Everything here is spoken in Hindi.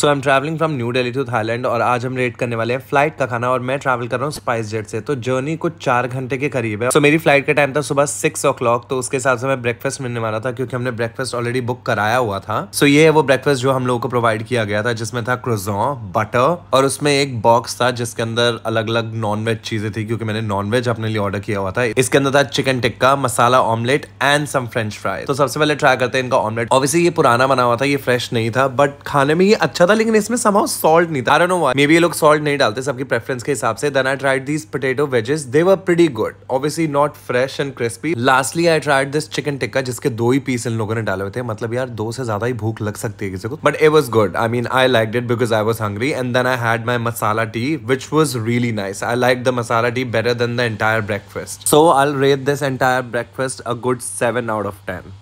so I am travelling from New Delhi to Thailand और आज हम रेट करने वाले हैं फ्लाइट का खाना और मैं ट्रैवल कर रहा हूँ स्पाइस जेट से तो जर्नी कुछ चार घंटे के करीब है सो so, मेरी फ्लाइट का टाइम था सुबह सिक्स ओ तो उसके हिसाब से मैं ब्रेकफास्ट मिलने वाला था क्योंकि हमने ब्रेकफास्ट ऑलरेडी बुक कराया हुआ था सो so, ये है वो ब्रेकफास्ट जो हम लोगों को प्रोवाइड किया गया था जिसमें था क्रोजों बटर और उसमें एक बॉक्स था जिसके अंदर अलग अलग नॉनवेज चीजें थी क्योंकि मैंने नॉनवेज अपने लिए ऑर्डर किया हुआ था इसके अंदर था chicken tikka masala omelette and some french fry तो सबसे पहले ट्राई करते हैं इनका ऑमलेट ऑब्वियसली ये पुराना बना हुआ था ये फ्रेश नहीं था बट खाने में ये अच्छा था लेकिन इसमें समाउ सॉल्ट नहीं था I know why maybe ये लोग सॉल्ट नहीं डालते सबकी प्रेफरेंस के हिसाब से then I tried this potato wedges they were pretty good obviously not fresh and crispy lastly I tried this chicken tikka जिसके दो ही पीस इन लोगों ने डाले हुए थे मतलब यार दो से ज्यादा ही भूख लग सकती है किसी को but it was good I mean I like it because I was hungry and then I had my masala tea which was really nice I like the masala tea better than the entire breakfast so I rate this entire breakfast a good seven out of ten